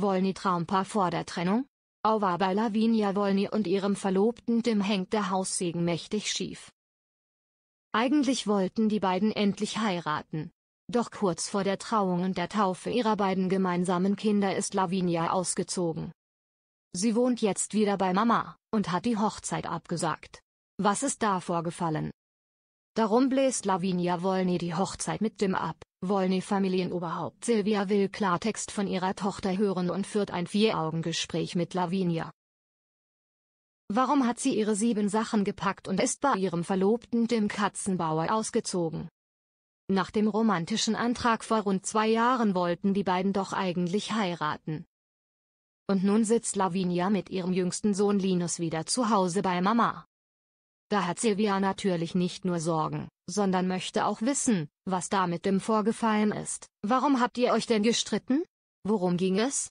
Wolny Traumpaar vor der Trennung? Au war bei Lavinia Wolny und ihrem Verlobten Tim hängt der Haussegen mächtig schief. Eigentlich wollten die beiden endlich heiraten. Doch kurz vor der Trauung und der Taufe ihrer beiden gemeinsamen Kinder ist Lavinia ausgezogen. Sie wohnt jetzt wieder bei Mama und hat die Hochzeit abgesagt. Was ist da vorgefallen? Darum bläst Lavinia Wolny die Hochzeit mit Tim ab. Wollny-Familienoberhaupt Silvia will Klartext von ihrer Tochter hören und führt ein Vier-Augen-Gespräch mit Lavinia. Warum hat sie ihre sieben Sachen gepackt und ist bei ihrem Verlobten dem Katzenbauer ausgezogen? Nach dem romantischen Antrag vor rund zwei Jahren wollten die beiden doch eigentlich heiraten. Und nun sitzt Lavinia mit ihrem jüngsten Sohn Linus wieder zu Hause bei Mama. Da hat Silvia natürlich nicht nur Sorgen, sondern möchte auch wissen, was da mit dem vorgefallen ist? Warum habt ihr euch denn gestritten? Worum ging es?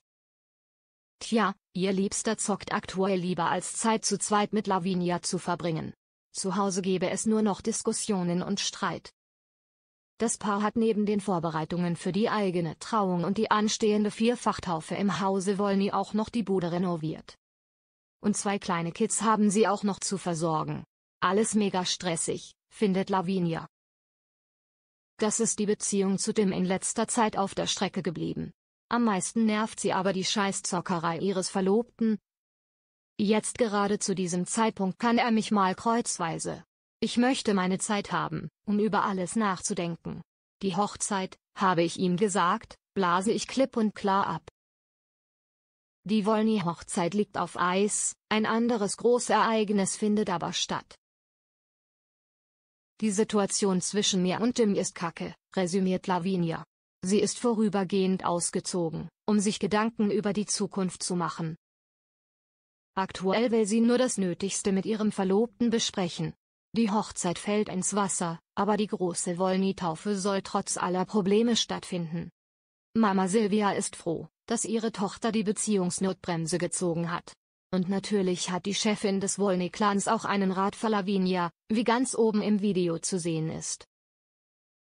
Tja, ihr Liebster zockt aktuell lieber als Zeit zu zweit mit Lavinia zu verbringen. Zu Hause gäbe es nur noch Diskussionen und Streit. Das Paar hat neben den Vorbereitungen für die eigene Trauung und die anstehende Vierfachtaufe im Hause Wolny auch noch die Bude renoviert. Und zwei kleine Kids haben sie auch noch zu versorgen. Alles mega stressig, findet Lavinia. Das ist die Beziehung zu dem in letzter Zeit auf der Strecke geblieben. Am meisten nervt sie aber die Scheißzockerei ihres Verlobten. Jetzt gerade zu diesem Zeitpunkt kann er mich mal kreuzweise. Ich möchte meine Zeit haben, um über alles nachzudenken. Die Hochzeit, habe ich ihm gesagt, blase ich klipp und klar ab. Die Wolny-Hochzeit liegt auf Eis, ein anderes Großereignis findet aber statt. Die Situation zwischen mir und Tim ist kacke, resümiert Lavinia. Sie ist vorübergehend ausgezogen, um sich Gedanken über die Zukunft zu machen. Aktuell will sie nur das Nötigste mit ihrem Verlobten besprechen. Die Hochzeit fällt ins Wasser, aber die große wolni taufe soll trotz aller Probleme stattfinden. Mama Silvia ist froh, dass ihre Tochter die Beziehungsnotbremse gezogen hat. Und natürlich hat die Chefin des Wolny-Clans auch einen Rat für Lavinia, wie ganz oben im Video zu sehen ist.